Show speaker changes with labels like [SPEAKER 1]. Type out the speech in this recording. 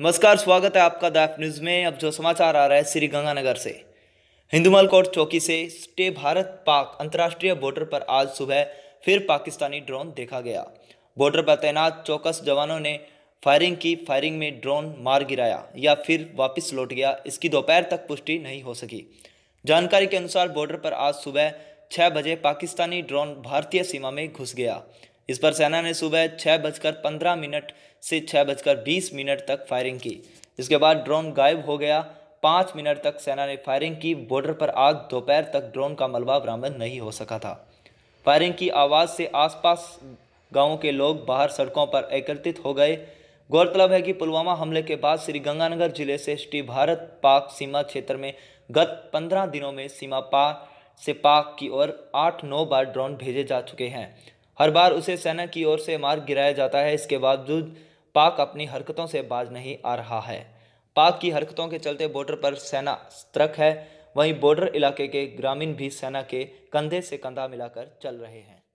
[SPEAKER 1] नमस्कार स्वागत है आपका दैफ न्यूज़ में अब जो समाचार आ रहा है श्री गंगानगर से हिंदुमल कोट चौकी से स्टे भारत पाक अंतर्राष्ट्रीय बॉर्डर पर आज सुबह फिर पाकिस्तानी ड्रोन देखा गया बॉर्डर पर तैनात चौकस जवानों ने फायरिंग की फायरिंग में ड्रोन मार गिराया या फिर वापस लौट गया इसकी दोपहर तक पुष्टि नहीं हो सकी जानकारी के अनुसार बॉर्डर पर आज सुबह छः बजे पाकिस्तानी ड्रोन भारतीय सीमा में घुस गया इस पर सेना ने सुबह छः बजकर पंद्रह मिनट से छः बजकर बीस मिनट तक फायरिंग की इसके बाद ड्रोन गायब हो गया पाँच मिनट तक सेना ने फायरिंग की बॉर्डर पर आज दोपहर तक ड्रोन का मलबा बरामद नहीं हो सका था फायरिंग की आवाज़ से आसपास गांवों के लोग बाहर सड़कों पर एकत्रित हो गए गौरतलब है कि पुलवामा हमले के बाद श्रीगंगानगर जिले से श्री भारत पाक सीमा क्षेत्र में गत पंद्रह दिनों में सीमा पार से पाक की ओर आठ नौ बार ड्रोन भेजे जा चुके हैं हर बार उसे सेना की ओर से मार गिराया जाता है इसके बावजूद पाक अपनी हरकतों से बाज नहीं आ रहा है पाक की हरकतों के चलते बॉर्डर पर सेना सतर्क है वहीं बॉर्डर इलाके के ग्रामीण भी सेना के कंधे से कंधा मिलाकर चल रहे हैं